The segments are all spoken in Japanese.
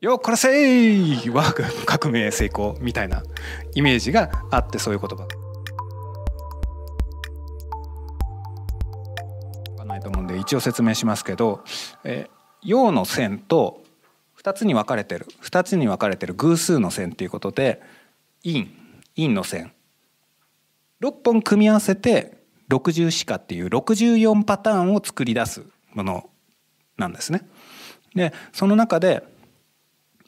よっ殺せーク革命成功みたいなイメージがあってそういう言葉ないと思うんで一応説明しますけど陽の線と2つに分かれてる2つに分かれてる偶数の線っていうことで陰陰の線6本組み合わせて60四かっていう64パターンを作り出すものなんですね。でその中で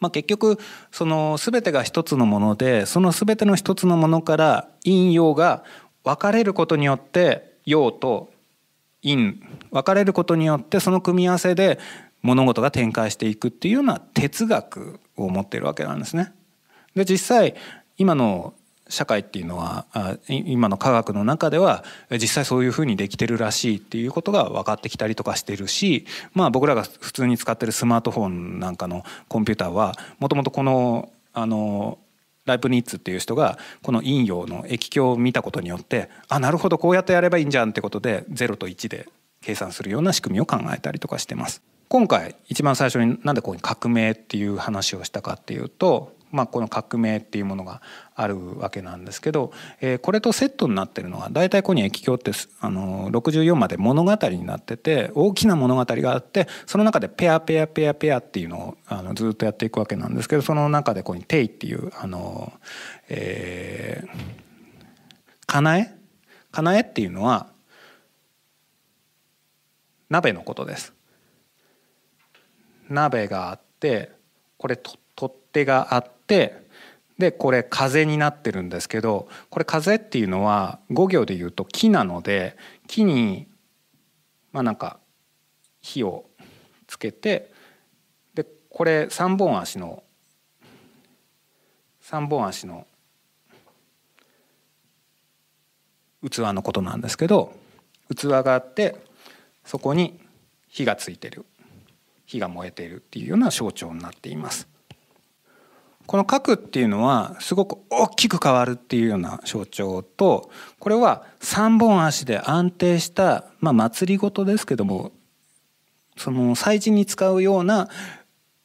まあ、結局その全てが一つのものでその全ての一つのものから陰陽が分かれることによって陽と陰分かれることによってその組み合わせで物事が展開していくっていうような哲学を持っているわけなんですね。で実際今の社会っていうのは今の科学の中では実際そういうふうにできてるらしいっていうことが分かってきたりとかしてるし、まあ、僕らが普通に使ってるスマートフォンなんかのコンピューターはもともとこのあのライプニッツっていう人がこの陰陽の液鏡を見たことによってあなるほどこうやってやればいいんじゃんってことで0と1で計算するような仕組みを考えたりとかしてます。今回一番最初になんでここ革命っていう話をしたかっていうとまあ、この革命っていうものがあるわけなんですけど、えー、これとセットになってるのは大体ここに液境ってあの64まで物語になってて大きな物語があってその中でペアペアペアペアっていうのをあのずっとやっていくわけなんですけどその中でここに「テイ」っていうあの、えー、かなえかなえっていうのは鍋のことです。鍋があってこれ取取っ手があってでこれ風になってるんですけどこれ風っていうのは5行で言うと木なので木にまあなんか火をつけてでこれ3本足の3本足の器のことなんですけど器があってそこに火がついてる火が燃えているっていうような象徴になっています。この核っていうのはすごく大きく変わるっていうような象徴とこれは3本足で安定した、まあ、祭りごとですけどもその祭事に使うような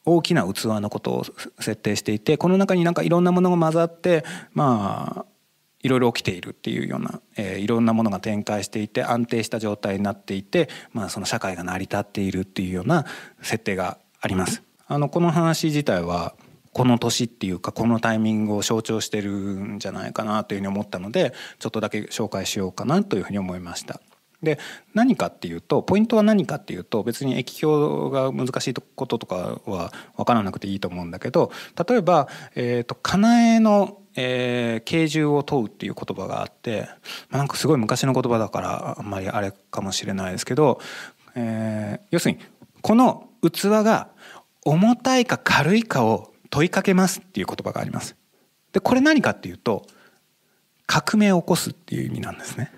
大きな器のことを設定していてこの中になんかいろんなものが混ざってまあいろいろ起きているっていうような、えー、いろんなものが展開していて安定した状態になっていて、まあ、その社会が成り立っているっていうような設定があります。あのこの話自体はこの年っていうかこのタイミングを象徴してるんじゃないかなというふうに思ったのでちょっとだけ紹介しようかなというふうに思いました。で何かっていうとポイントは何かっていうと別に液晶が難しいこととかは分からなくていいと思うんだけど例えば、えーと、かなえのえー、軽重を問うっていう言葉があって、まあ、なんかすごい昔の言葉だからあんまりあれかもしれないですけど、えー、要するにこの器が重たいか軽いかを問いかけますっていう言葉があります。でこれ何かっていうと革命を起こすっていう意味なんですね。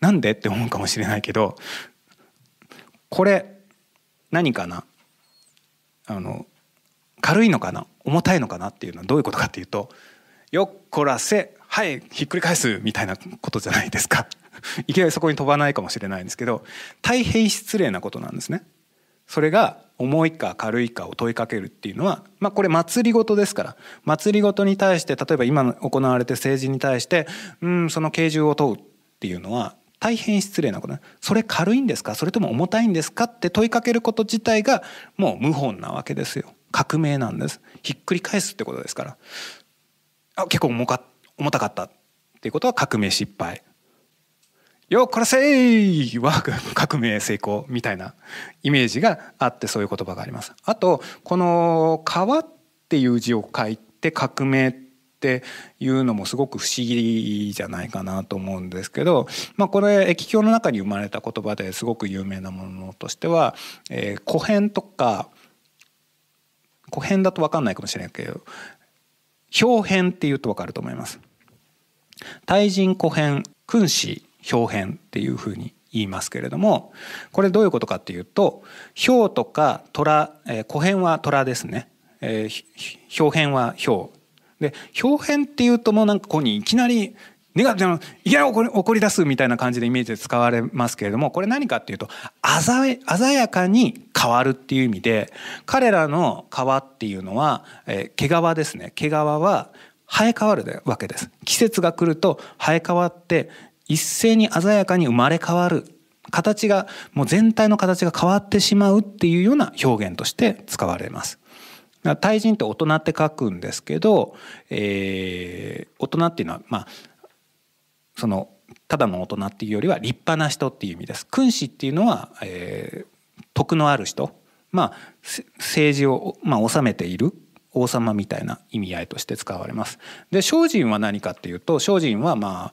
なんでって思うかもしれないけどこれ何かなあの軽いのかな重たいのかなっていうのはどういうことかっていうと「よっこらせはいひっくり返す」みたいなことじゃないですか。いきなりそこに飛ばないかもしれないんですけど大変失礼なことなんですね。それが重いか軽いかを問いかけるっていうのは、まあ、これ祭りごとですから祭りごとに対して例えば今行われて政治に対してうんその刑重を問うっていうのは大変失礼なことそれ軽いんですかそれとも重たいんですかって問いかけること自体がもう無本なわけですよ革命なんですひっくり返すってことですからあ結構重か重たかったっていうことは革命失敗よこらせは革命成功みたいなイメージがあってそういう言葉があります。あとこの「川」っていう字を書いて革命っていうのもすごく不思議じゃないかなと思うんですけど、まあ、これ駅経の中に生まれた言葉ですごく有名なものとしては「えー、古変」とか「古変」だと分かんないかもしれないけど「表変」っていうと分かると思います。対人古変君子表変っていうふうに言いますけれどもこれどういうことかっていうと表とか虎、えー、古変は虎ですね、えー、表変は表で表変っていうともうなんかここにいきなりネガティブないやなり怒り怒り出すみたいな感じでイメージで使われますけれどもこれ何かっていうと鮮鮮やかに変わるっていう意味で彼らの皮っていうのは、えー、毛皮ですね毛皮は生え変わるわけです季節が来ると生え変わって一斉に鮮やかに生まれ変わる形がもう全体の形が変わってしまうっていうような表現として使われます。対人って大人って書くんですけど、えー、大人っていうのはまあそのただの大人っていうよりは立派な人っていう意味です。君子っていうのは、えー、徳のある人、まあ、政治を、まあ、治めている王様みたいな意味合いとして使われます。で精進は何かっていうと精進はまあ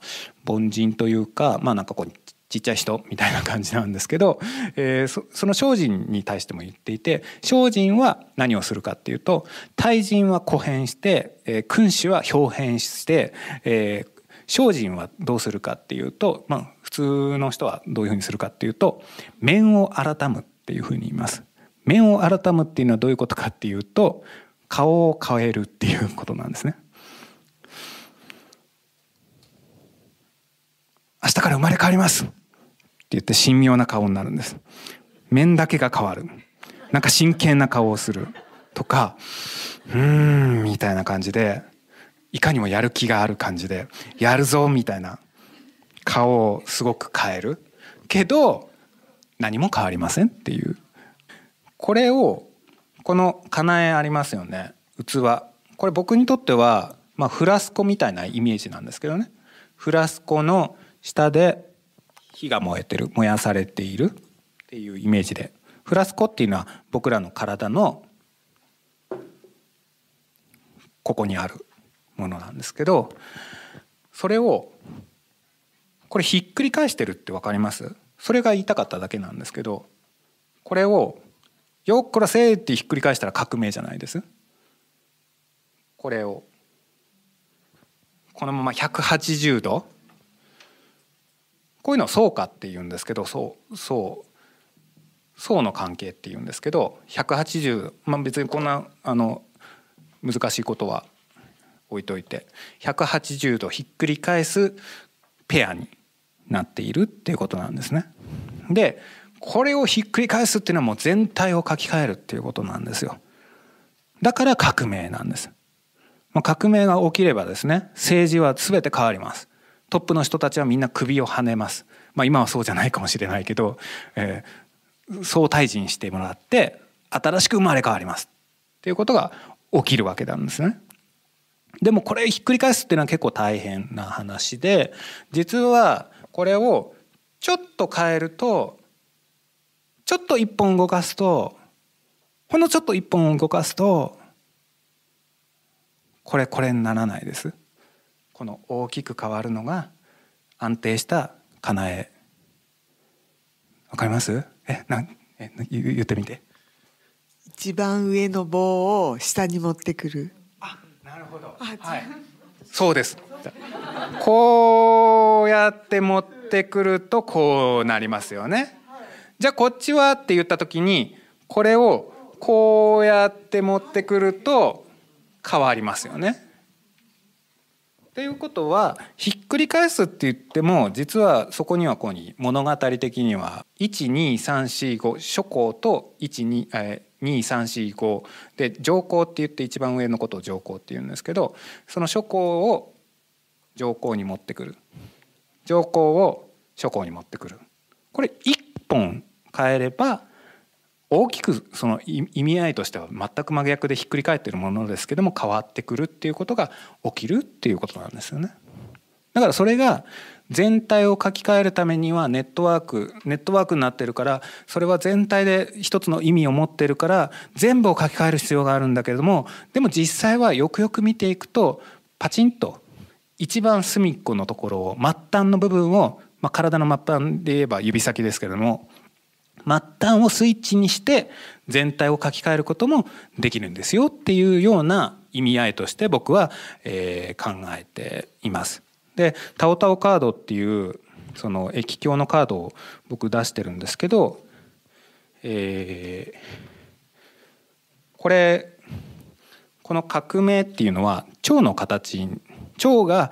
凡人というかまあなんかこうちっちゃい人みたいな感じなんですけど、えー、その精進に対しても言っていて精進は何をするかっていうと対人は古変して、えー、君主は表変して、えー、精進はどうするかっていうと、まあ、普通の人はどういうふうにするかっていうと面を改むっていうふうに言います。面を改むっていうのはどういうことかっていうと顔を変えるっていうことなんですね明日から生まれ変わりますって言って神妙な顔になるんです面だけが変わるなんか真剣な顔をするとかうーんみたいな感じでいかにもやる気がある感じでやるぞみたいな顔をすごく変えるけど何も変わりませんっていうこれをこの「かなえ」ありますよね器これ僕にとっては、まあ、フラスコみたいなイメージなんですけどねフラスコの下で火が燃えてる燃やされているっていうイメージでフラスコっていうのは僕らの体のここにあるものなんですけどそれをこれひっくり返してるって分かりますそれが言いたかっただけなんですけどこれをよっこらせーってひっくり返したら革命じゃないですこれをこのまま180度こういうのをうかって言うんですけどそうそううの関係って言うんですけど180、まあ、別にこんなあの難しいことは置いといて180度ひっくり返すペアになっているっていうことなんですね。でこれをひっくり返すっていうのはもう全体を書き換えるっていうことなんですよ。だから革命なんです。まあ、革命が起きればですね政治は全て変わります。トップの人たちはみんな首をはねます。まあ、今はそうじゃないかもしれないけど、えー、総退陣してもらって新しく生まれ変わりますっていうことが起きるわけなんですね。でもこれひっくり返すっていうのは結構大変な話で実はこれをちょっと変えるとちょっと一本動かすとほんのちょっと一本動かすとこれこれにならないです。この大きく変わるのが安定したかなえ。わかりますえなえ言ってみて。一番上の棒を下に持ってくる。あなるほど。はい、そうです。こうやって持ってくるとこうなりますよね。じゃあこっちはって言った時にこれをこうやって持ってくると変わりますよね。っていうことはひっくり返すって言っても実はそこにはこうに物語的には12345諸項と12え2345で上項って言って一番上のことを上項って言うんですけどその諸項を上項に持ってくる上項を諸項に持ってくるこれ1本変えれば大きくその意味合いとしては全く真逆でひっくり返っているものですけども変わってくるっていうことが起きるっていうことなんですよね。だからそれが全体を書き換えるためにはネットワークネットワークになってるからそれは全体で一つの意味を持ってるから全部を書き換える必要があるんだけれどもでも実際はよくよく見ていくとパチンと一番隅っこのところを末端の部分を、まあ、体の末端で言えば指先ですけれども末端をスイッチにして全体を書き換えることもできるんですよっていうような意味合いとして僕は、え考えています。でタオタオカードっていうその液晶のカードを僕出してるんですけど、えこれこの革命っていうのは腸の形腸が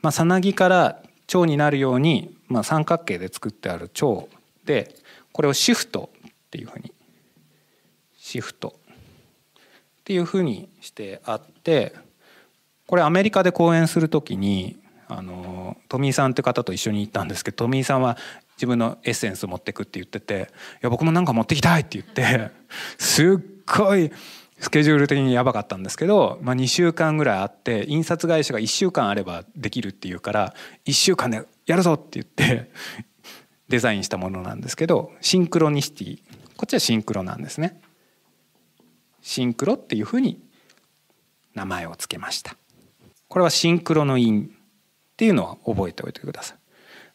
まさなぎから腸になるように、まあ、三角形で作ってある腸でこれをシフトっていうふうにシフトっていうふうにしてあってこれアメリカで講演する時にあのミーさんって方と一緒に行ったんですけどトミーさんは自分のエッセンス持ってくって言ってて「いや僕もなんか持ってきたい!」って言ってすっごいスケジュール的にやばかったんですけど、まあ、2週間ぐらいあって印刷会社が1週間あればできるっていうから1週間でやるぞって言ってデザインしたものなんですけどシンクロニシティこっちはシンクロなんですね。シンクロっていうふうに名前を付けました。これはシンクロの因っていうのは覚えておいてください。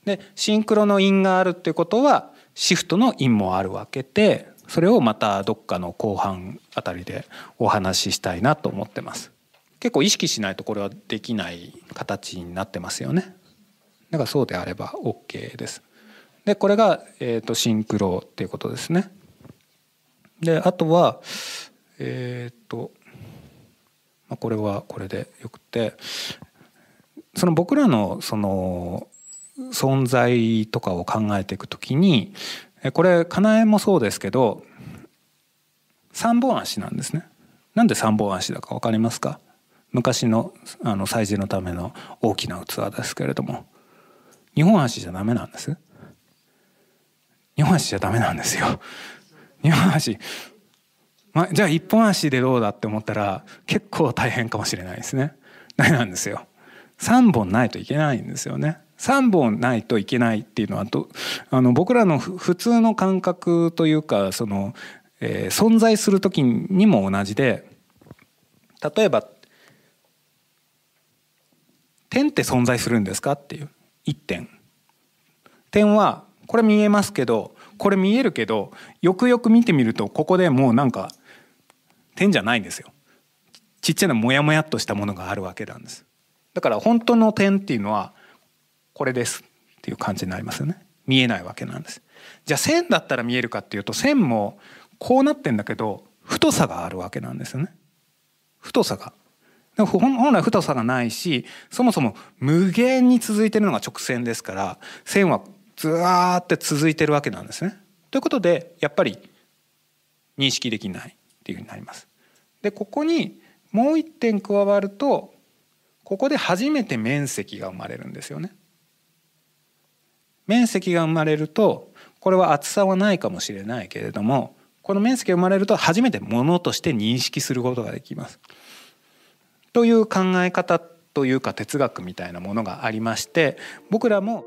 でシンクロの因があるっていうことはシフトの因もあるわけでそれをまたどっかの後半あたりでお話ししたいなと思ってます。結構意識しないとこれはできない形になってますよね。だからそうであれば OK です。でこれが、えーと、シンクロっていうことですね。であとはえっ、ー、と、まあ、これはこれでよくてその僕らのその存在とかを考えていくときにこれかなえもそうですけど三本足なんですね。なんで三本足だか分かりますか昔のあの祭事のための大きな器ですけれども2本足じゃダメなんです。本足じゃダメなんですよ。2本足、ま、あ、じゃあ一本足でどうだって思ったら結構大変かもしれないですね。ダメなんですよ。3本ないといけないんですよね。3本ないといけないっていうのはどあの僕らの普通の感覚というかその、えー、存在する時にも同じで例えば「点って存在するんですか?」っていう1点。点はこれ見えますけどこれ見えるけどよくよく見てみるとここでもうなんか点じゃないんですよちっちゃなモヤモヤっとしたものがあるわけなんですだから本当の点っていうのはこれですっていう感じになりますよね見えないわけなんですじゃあ線だったら見えるかっていうと線もこうなってんだけど太さがあるわけなんですよね太さが本来太さがないしそもそも無限に続いてるのが直線ですから線はずわーって続いてるわけなんですね。ということでやっぱり認識できないっていうふうになります。でここにもう一点加わるとここで初めて面積が生まれるんですよね。面積が生まれるとこれは厚さはないかもしれないけれどもこの面積が生まれると初めてものとして認識することができます。という考え方というか哲学みたいなものがありまして僕らも